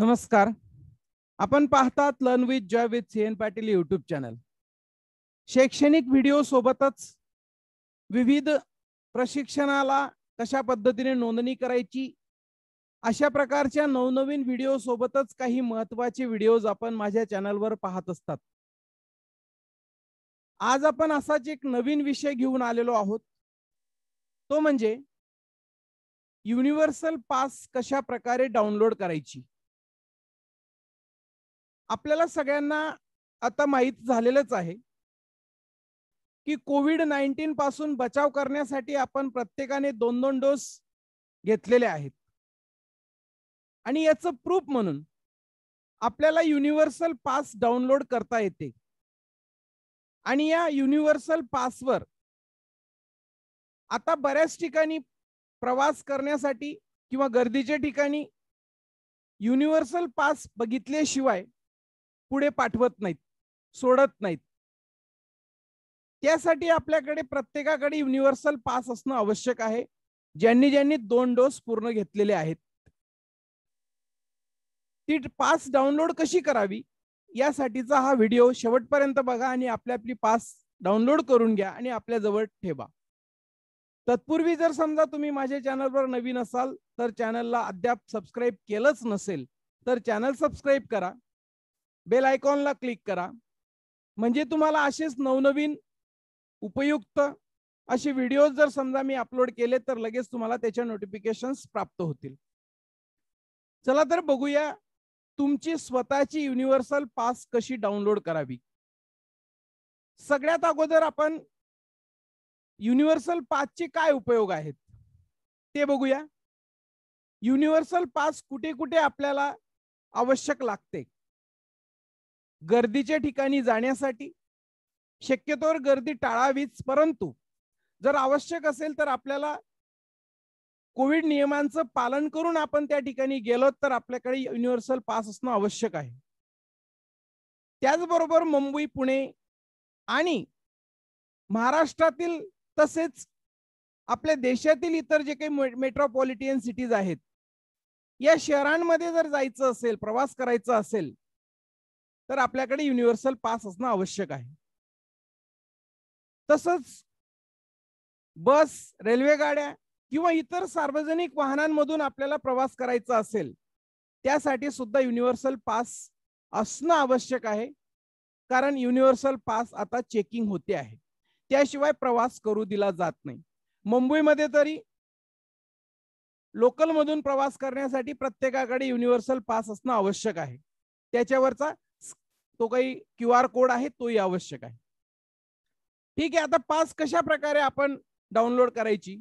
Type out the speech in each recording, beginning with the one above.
नमस्कार आपण पाहतात learn with joy with C N Patil YouTube channel शैक्षणिक व्हिडिओ सोबतच विविध प्रशिक्षणाला कशा पद्धतीने नोंदणी करायची अशा प्रकारच्या नवनवीन व्हिडिओ सोबतच काही महत्वाचे व्हिडिओज आपण माझ्या चॅनलवर पाहत असतात आज आपण असाच एक नवीन विषय घेऊन आलेलो आहोत तो म्हणजे युनिव्हर्सल पास कशा प्रकारे डाउनलोड करायची आपल्याला सगळ्यांना आता माहीत झालेलंच आहे की कोविड नाईन्टीन पासून बचाव करण्यासाठी आपण प्रत्येकाने दोन दोन डोस घेतलेले आहेत आणि याचं प्रूफ म्हणून आपल्याला युनिव्हर्सल पास डाउनलोड करता येते आणि या युनिव्हर्सल पासवर आता बऱ्याच ठिकाणी प्रवास करण्यासाठी किंवा गर्दीच्या ठिकाणी युनिव्हर्सल पास बघितल्याशिवाय पुढे पाठवत नाहीत सोडत नाहीत त्यासाठी आपल्याकडे प्रत्येकाकडे युनिव्हर्सल पास असणं आवश्यक आहे ज्यांनी ज्यांनी दोन डोस पूर्ण घेतलेले आहेत ती पास डाउनलोड कशी करावी यासाठीचा हा व्हिडिओ शेवटपर्यंत बघा आणि आपल्या आपली पास डाउनलोड करून घ्या आणि आपल्या जवळ ठेवा तत्पूर्वी जर समजा तुम्ही माझ्या चॅनलवर नवीन असाल तर चॅनलला अद्याप सबस्क्राईब केलंच नसेल तर चॅनल सबस्क्राईब करा बेल आयकॉनला क्लिक करा म्हणजे तुम्हाला असेच नवनवीन उपयुक्त असे व्हिडिओ जर समजा मी अपलोड केले तर लगेच तुम्हाला त्याच्या नोटिफिकेशन्स प्राप्त होतील चला तर बघूया तुमची स्वतःची युनिव्हर्सल पास कशी डाउनलोड करावी सगळ्यात अगोदर आपण युनिव्हर्सल पासचे काय उपयोग आहेत ते बघूया युनिव्हर्सल पास कुठे कुठे आपल्याला आवश्यक लागते गर्दीच्या ठिकाणी जाण्यासाठी शक्यतोवर गर्दी टाळावीच परंतु जर आवश्यक असेल तर आपल्याला कोविड नियमांचं पालन करून आपण त्या ठिकाणी गेलो तर आपल्याकडे युनिव्हर्सल पास असणं आवश्यक आहे त्याचबरोबर मुंबई पुणे आणि महाराष्ट्रातील तसेच आपल्या देशातील इतर जे काही मेट्रोपॉलिटियन सिटीज आहेत या शहरांमध्ये जर जायचं असेल प्रवास करायचा असेल तर आपल्याकडे युनिव्हर्सल पास असणं आवश्यक आहे तसंच बस रेल्वे गाड्या किंवा इतर सार्वजनिक वाहनांमधून आपल्याला प्रवास करायचा असेल त्यासाठी सुद्धा युनिव्हर्सल पास असणं आवश्यक आहे कारण युनिव्हर्सल पास आता चेकिंग होते आहे त्याशिवाय प्रवास करू दिला जात नाही मुंबईमध्ये तरी लोकलमधून प्रवास करण्यासाठी प्रत्येकाकडे युनिव्हर्सल पास असणं आवश्यक आहे त्याच्यावरचा तो काही क्यू आर कोड आहे तोही आवश्यक आहे ठीक आहे आता पास कशा प्रकारे आपण डाउनलोड करायची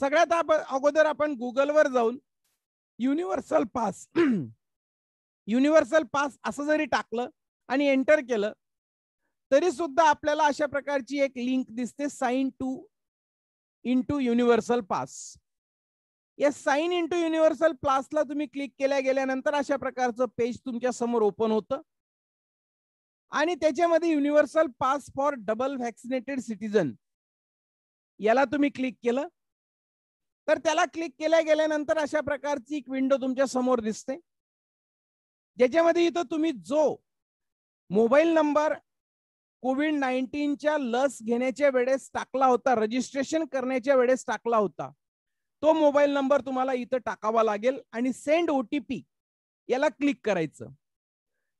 सगळ्यात अगोदर आपण गुगलवर जाऊन युनिव्हर्सल पास युनिव्हर्सल पास असं जरी टाकलं आणि एंटर केलं तरी सुद्धा आपल्याला अशा प्रकारची एक लिंक दिसते sign to in to universal pass या साइन इन टू युनिव्हर्सल पासला तुम्ही क्लिक केल्या गेल्यानंतर अशा प्रकारचं पेज तुमच्या समोर ओपन होतं आणि त्याच्यामध्ये universal pass for double vaccinated citizen याला तुम्ही क्लिक केलं तर त्याला क्लिक केल्या गेल्यानंतर अशा प्रकारची एक विंडो तुमच्या समोर दिसते ज्याच्यामध्ये इथं तुम्ही जो मोबाईल नंबर कोविड नाईन्टीनच्या लस घेण्याच्या वेळेस टाकला होता रजिस्ट्रेशन करण्याच्या वेळेस टाकला होता तो मोबाईल नंबर तुम्हाला इथं टाकावा लागेल आणि सेंड ओ याला क्लिक करायचं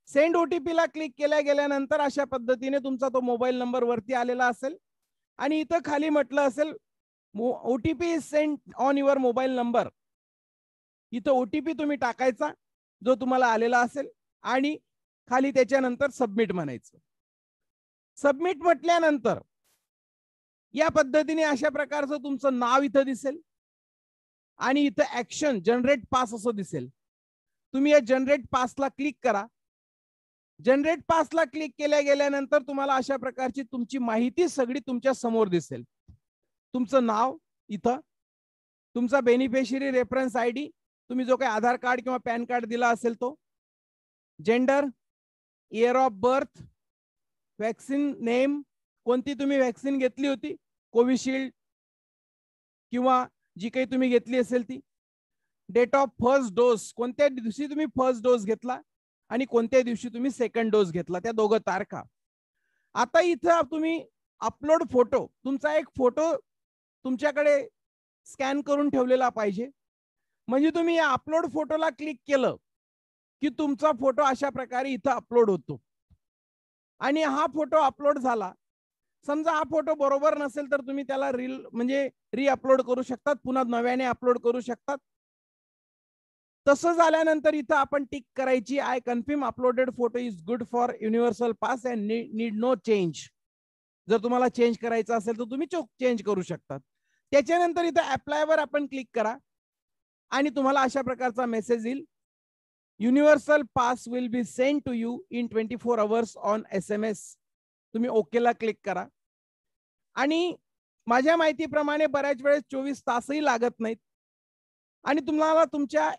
सेंड ओटीपी ला क्लिक केल्या गेल्यानंतर अशा पद्धतीने तुमचा तो मोबाईल नंबर वरती आलेला असेल आणि इथं खाली म्हटलं असेल OTP send on your mobile number इथं ओटीपी तुम्ही टाकायचा जो तुम्हाला आलेला असेल आणि खाली त्याच्यानंतर सबमिट म्हणायचं सबमिट म्हटल्यानंतर या पद्धतीने अशा प्रकारचं तुमचं नाव इथं दिसेल आणि इथं ऍक्शन जनरेट पास असं दिसेल तुम्ही या जनरेट पासला क्लिक करा जनरेट पासला क्लिक केल्या गेल्यानंतर तुम्हाला अशा प्रकारची तुमची माहिती सगळी तुमच्या समोर दिसेल तुमचं नाव इथं तुमचा बेनिफिशरी रेफरन्स आय डी तुम्ही जो काही आधार कार्ड किंवा पॅन कार्ड दिला असेल तो gender year of birth vaccine name कोणती तुम्ही व्हॅक्सिन घेतली होती कोविशिल्ड किंवा जी काही तुम्ही घेतली असेल ती डेट ऑफ फर्स्ट डोस कोणत्या दिवशी तुम्ही फर्स्ट डोस घेतला आणि कोणत्या दिवशी तुम्ही सेकंड डोस घेतला त्या दोघं तारखा आता इथं तुम्ही अपलोड फोटो तुमचा एक फोटो तुमच्याकडे स्कॅन करून ठेवलेला पाहिजे म्हणजे तुम्ही या अपलोड फोटोला क्लिक केलं की तुमचा फोटो अशा प्रकारे इथं अपलोड होतो आणि हा फोटो अपलोड झाला समजा हा फोटो बरोबर नसेल तर तुम्ही त्याला रील म्हणजे रीअपलोड करू शकतात पुन्हा नव्याने अपलोड करू शकतात तसं झाल्यानंतर इथं आपण टिक करायची I confirm uploaded photo is good for universal pass and need no change जर तुम्हाला चेंज करायचं असेल तर तुम्ही चेंज करू शकतात त्याच्यानंतर इथं वर आपण क्लिक करा आणि तुम्हाला अशा प्रकारचा मेसेज येईल universal pass will be send to you in twenty four hours on S M S तुम्ही ओकेला क्लिक करा आणि माझ्या माहितीप्रमाणे बऱ्याच वेळेस चोवीस तासही लागत नाहीत आणि तुम्हाला तुमच्या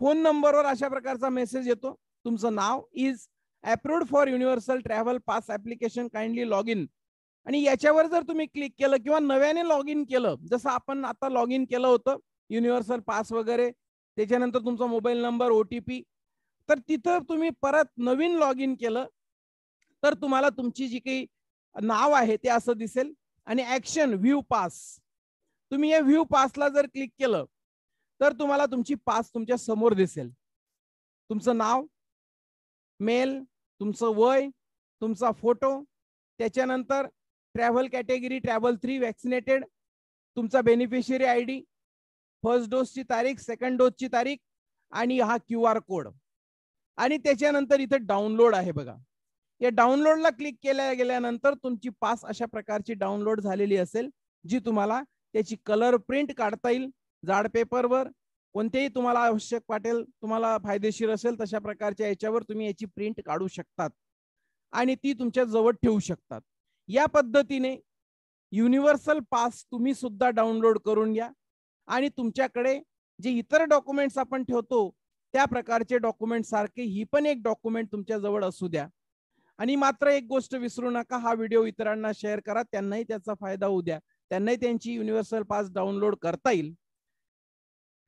फोन नंबरवर अशा प्रकारचा मेसेज येतो तुमचं नाव is approved for universal travel pass application kindly log in आणि याच्यावर जर तुम्ही क्लिक केलं किंवा नव्याने लॉग इन केलं जसं आपण आता लॉग इन केलं होतं युनिव्हर्सल पास वगैरे त्याच्यानंतर तुमचा mobile number O T P तर तिथं तुम्ही परत नवीन लॉग इन केलं तर तुम्हाला तुमची जी काही नाव आहे ते असं दिसेल आणि ऍक्शन व्ह्यू पास तुम्ही या व्ह्यू पासला जर क्लिक केलं तर तुम्हाला तुमची पास तुमच्या समोर दिसेल तुमचं नाव मेल तुमचं वय तुमचा फोटो त्याच्यानंतर travel category travel three vaccinated तुमचा बेनिफिशरी आय डी फर्स्ट डोसची तारीख सेकंड डोसची तारीख आणि हा क्यू आर कोड आणि त्याच्यानंतर इथं डाउनलोड आहे बघा या डाउनलोडला क्लिक केल्या गेल्यानंतर तुमची पास अशा प्रकारची डाउनलोड झालेली असेल जी तुम्हाला त्याची कलर प्रिंट काढता येईल जाड पेपरवर कोणतेही तुम्हाला आवश्यक वाटेल तुम्हाला फायदेशीर असेल तशा प्रकारच्या याच्यावर तुम्ही याची प्रिंट काढू शकतात आणि ती तुमच्या जवळ ठेवू शकतात या पद्धतीने युनिव्हर्सल पास तुम्ही सुद्धा डाउनलोड करून घ्या आणि तुमच्याकडे जे इतर डॉक्युमेंट्स आपण ठेवतो त्या प्रकारचे डॉक्युमेंट सारखे ही पण एक डॉक्युमेंट तुमच्या जवळ असू द्या आणि मात्र एक गोष्ट विसरू नका हा व्हिडिओ इतरांना शेअर करा त्यांनाही त्याचा फायदा होऊ द्या त्यांनाही त्यांची युनिव्हर्सल पास डाउनलोड करता येईल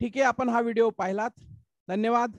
ठीक आहे आपण हा व्हिडिओ पाहिलात धन्यवाद